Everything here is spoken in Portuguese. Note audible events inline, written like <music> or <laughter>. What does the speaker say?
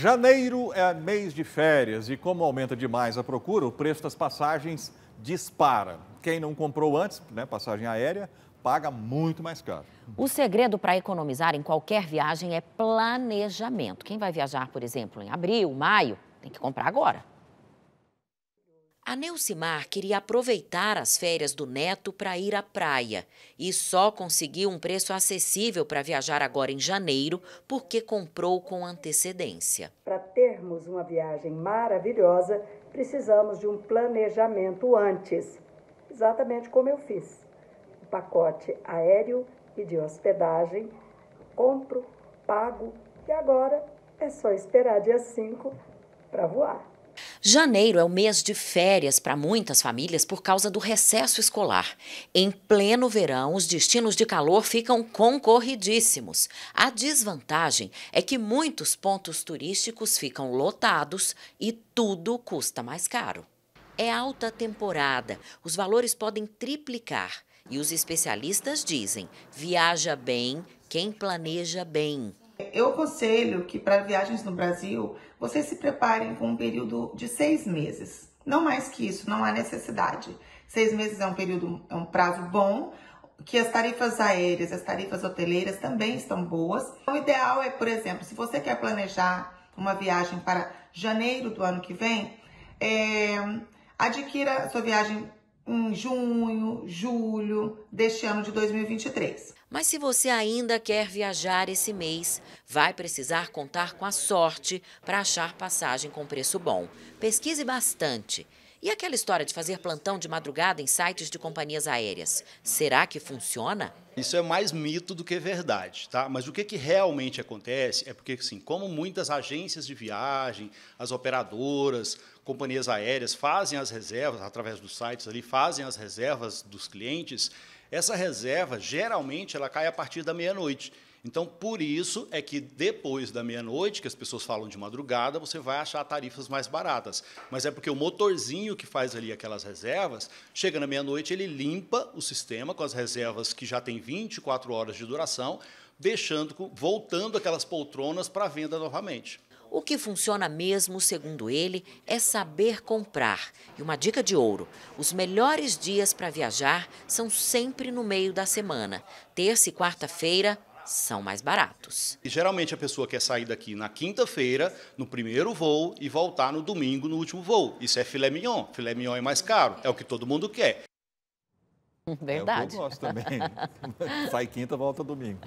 Janeiro é mês de férias e, como aumenta demais a procura, o preço das passagens dispara. Quem não comprou antes, né, passagem aérea, paga muito mais caro. O segredo para economizar em qualquer viagem é planejamento. Quem vai viajar, por exemplo, em abril, maio, tem que comprar agora. A Neucimar queria aproveitar as férias do neto para ir à praia e só conseguiu um preço acessível para viajar agora em janeiro porque comprou com antecedência. Para termos uma viagem maravilhosa, precisamos de um planejamento antes, exatamente como eu fiz. O pacote aéreo e de hospedagem, compro, pago e agora é só esperar dia 5 para voar. Janeiro é o mês de férias para muitas famílias por causa do recesso escolar. Em pleno verão, os destinos de calor ficam concorridíssimos. A desvantagem é que muitos pontos turísticos ficam lotados e tudo custa mais caro. É alta temporada, os valores podem triplicar. E os especialistas dizem: viaja bem quem planeja bem. Eu aconselho que para viagens no Brasil, vocês se preparem com um período de seis meses. Não mais que isso, não há necessidade. Seis meses é um período, é um prazo bom, que as tarifas aéreas, as tarifas hoteleiras também estão boas. O ideal é, por exemplo, se você quer planejar uma viagem para janeiro do ano que vem, é, adquira sua viagem em junho, julho deste ano de 2023. Mas se você ainda quer viajar esse mês, vai precisar contar com a sorte para achar passagem com preço bom. Pesquise bastante e aquela história de fazer plantão de madrugada em sites de companhias aéreas, será que funciona? Isso é mais mito do que verdade, tá? Mas o que, que realmente acontece é porque, assim, como muitas agências de viagem, as operadoras, companhias aéreas fazem as reservas através dos sites ali, fazem as reservas dos clientes. Essa reserva geralmente ela cai a partir da meia-noite. Então, por isso é que depois da meia-noite, que as pessoas falam de madrugada, você vai achar tarifas mais baratas. Mas é porque o motorzinho que faz ali aquelas reservas, chega na meia-noite, ele limpa o sistema com as reservas que já tem 24 horas de duração, deixando voltando aquelas poltronas para venda novamente. O que funciona mesmo, segundo ele, é saber comprar. E uma dica de ouro: os melhores dias para viajar são sempre no meio da semana. Terça e quarta-feira são mais baratos. E geralmente a pessoa quer sair daqui na quinta-feira, no primeiro voo, e voltar no domingo, no último voo. Isso é filé mignon. Filé mignon é mais caro, é o que todo mundo quer. Verdade. <laughs> É o que eu gosto também. <laughs> Sai quinta, volta domingo.